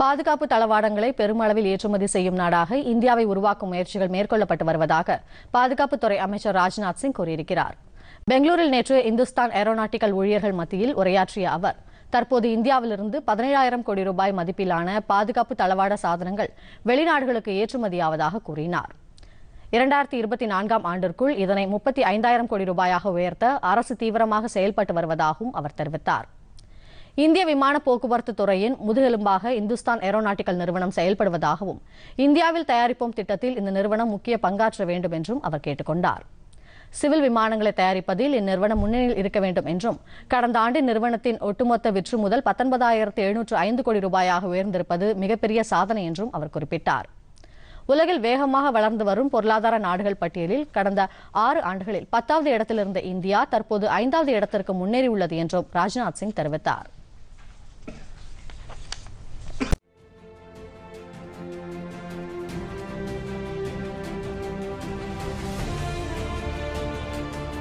பாதுகாப்பு தளவாடங்களை பெருமளவில் ஏற்றுமதி செய்யும் நாடாக இந்தியாவை உருவாக்கும் முயற்சிகள் மேற்கொள்ளப்பட்டு வருவதாக பாதுகாப்புத்துறை அமைச்சர் ராஜ்நாத் சிங் கூறியிருக்கிறார் பெங்களூரில் நேற்று இந்துஸ்தான் ஏரோநாட்டிக்கல் ஊழியர்கள் மத்தியில் உரையாற்றிய அவர் தற்போது இந்தியாவிலிருந்து பதினேழாயிரம் கோடி ரூபாய் மதிப்பிலான பாதுகாப்பு தளவாட சாதனங்கள் வெளிநாடுகளுக்கு ஏற்றுமதியாவதாக கூறினார் இரண்டாயிரத்தி இருபத்தி நான்காம் ஆண்டிற்குள் இதனை முப்பத்தி ஐந்தாயிரம் கோடி ரூபாயாக உயர்த்த அரசு தீவிரமாக செயல்பட்டு வருவதாகவும் அவர் தெரிவித்தார் இந்திய விமான போக்குவரத்து துறையின் முதுகெலும்பாக இந்துஸ்தான் ஏரோநாட்டிக்கல் நிறுவனம் செயல்படுவதாகவும் இந்தியாவில் தயாரிப்போம் திட்டத்தில் இந்த நிறுவனம் முக்கிய பங்காற்ற வேண்டும் என்றும் அவர் கேட்டுக்கொண்டார் சிவில் விமானங்களை தயாரிப்பதில் இந்நிறுவனம் முன்னணியில் இருக்க வேண்டும் என்றும் கடந்த ஆண்டு நிறுவனத்தின் ஒட்டுமொத்த விற்று முதல் பத்தொன்பதாயிரத்து எழுநூற்று ஐந்து கோடி ரூபாயாக உயர்ந்திருப்பது மிகப்பெரிய சாதனை என்றும் அவர் குறிப்பிட்டார் உலகில் வேகமாக வளர்ந்து வரும் பொருளாதார நாடுகள் பட்டியலில் கடந்த ஆறு ஆண்டுகளில் பத்தாவது இடத்திலிருந்த இந்தியா தற்போது ஐந்தாவது இடத்திற்கு முன்னேறியுள்ளது என்றும் ராஜ்நாத் சிங் தெரிவித்தார்